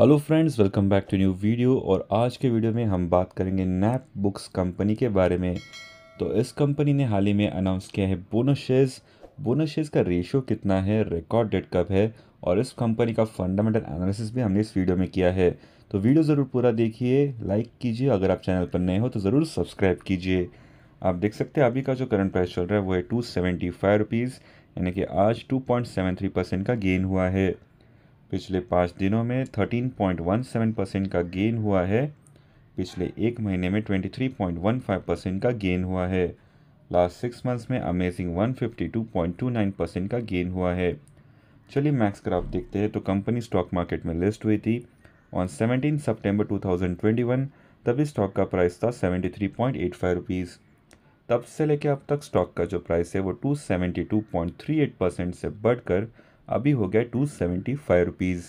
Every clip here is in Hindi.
hello friends welcome back to new video और आज के वीडियो में हम बात करेंगे नैप बुक्स कंपनी के बारे में तो इस कंपनी ने हाल ही में अनाउंस किया है बोनस शेयर्स बोनस शेयर्स का रेशियो कितना है रिकॉर्ड डेट कब है और इस कंपनी का फंडामेंटल एनालिसिस भी हमने इस वीडियो में किया है तो वीडियो ज़रूर पूरा देखिए लाइक कीजिए अगर आप चैनल पर नए हो तो ज़रूर सब्सक्राइब कीजिए आप देख सकते हैं अभी का जो करंट प्राइस चल रहा है वो है टू सेवेंटी फाइव रुपीज़ यानी कि आज two point seven three percent का गेन हुआ है पिछले पाँच दिनों में thirteen point one seven percent का गेन हुआ है पिछले एक महीने में twenty three point one five percent का गेन हुआ है लास्ट सिक्स मंथ्स में amazing one fifty two point two nine percent का गेन हुआ है चलिए मैक्स आप देखते हैं तो कंपनी स्टॉक मार्केट में लिस्ट हुई थी on seventeen September two thousand twenty one तभी स्टॉक का प्राइस था seventy three point eight five rupees तब से लेके अब तक स्टॉक का जो प्राइस है वो two seventy two point three eight percent से बढ़कर अभी हो गया टू सेवेंटी फाइव रुपीज़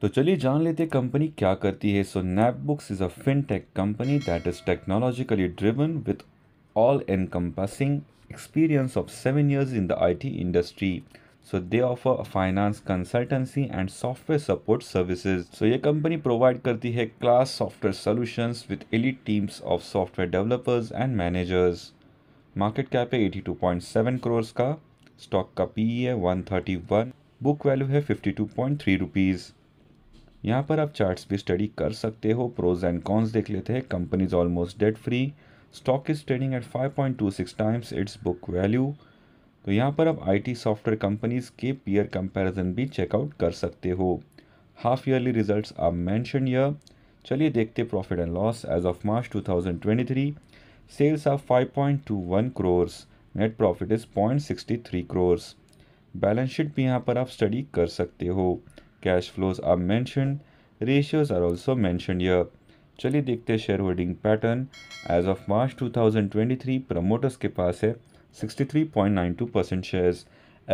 तो चलिए जान लेते कंपनी क्या करती है so Nap Books is a fin tech company that is technologically driven with all encompassing experience of seven years in the I T industry so they offer finance consultancy and software support services so ये कंपनी प्रोवाइड करती है class software solution with elite teams of software developers and managers market cap है eighty two point seven crores का स्टॉक का पी e है 131 बुक वैल्यू है 52.3 पॉइंट यहाँ पर आप चार्ट्स भी स्टडी कर सकते हो प्रोज एंड कॉन्स देख लेते हैं companies almost debt free stock is trading at 5.26 times its book value तो यहाँ पर आप आईटी सॉफ्टवेयर कंपनीज के पीयर कंपैरिजन भी चेकआउट कर सकते हो हाफ ईयरली रिजल्ट्स आप मैंशन यर चलिए देखते profit and loss as of March two sales are 5.21 crores net profit is point sixty three crores balance sheet भी यहाँ पर आप स्टडी कर सकते हो cash flows are mentioned ratios are also mentioned here चलिए देखते हैं share holding pattern as of March two thousand twenty three promoters के पास है sixty three point nine two percent shares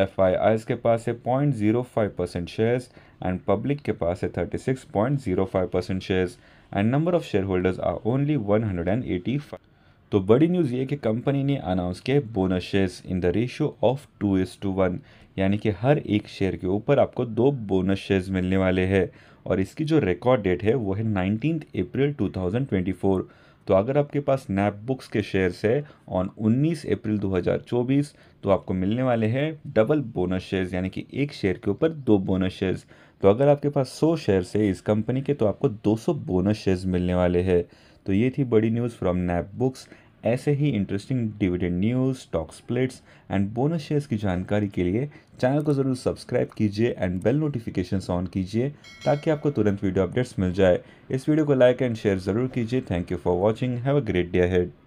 F I Is के पास है point zero five percent shares and public के पास है thirty six point zero five percent shares and number of share holders are only one hundred and eighty five तो बड़ी न्यूज़ ये कि कंपनी ने अनाउंस किया bonus shares in the ratio of two is to one यानी कि हर एक शेयर के ऊपर आपको दो बोनस शेयर्स मिलने वाले हैं और इसकी जो रिकॉर्ड डेट है वो है नाइनटीन अप्रैल 2024 तो अगर आपके पास नैप बुक्स के शेयर्स है ऑन 19 अप्रैल 2024 तो आपको मिलने वाले हैं डबल बोनस शेयर्स यानी कि एक शेयर के ऊपर दो बोनस शेयर्स तो अगर आपके पास 100 शेयर्स है इस कंपनी के तो आपको 200 बोनस शेयर्स मिलने वाले हैं तो ये थी बड़ी न्यूज़ फ्रॉम नैप बुक्स ऐसे ही interesting dividend news stock splits and bonus shares की जानकारी के लिए चैनल को ज़रूर सब्सक्राइब कीजिए एंड बेल नोटिफिकेशन ऑन कीजिए ताकि आपको तुरंत वीडियो अपडेट्स मिल जाए इस वीडियो को लाइक एंड शेयर ज़रूर कीजिए thank you for watching have a great day head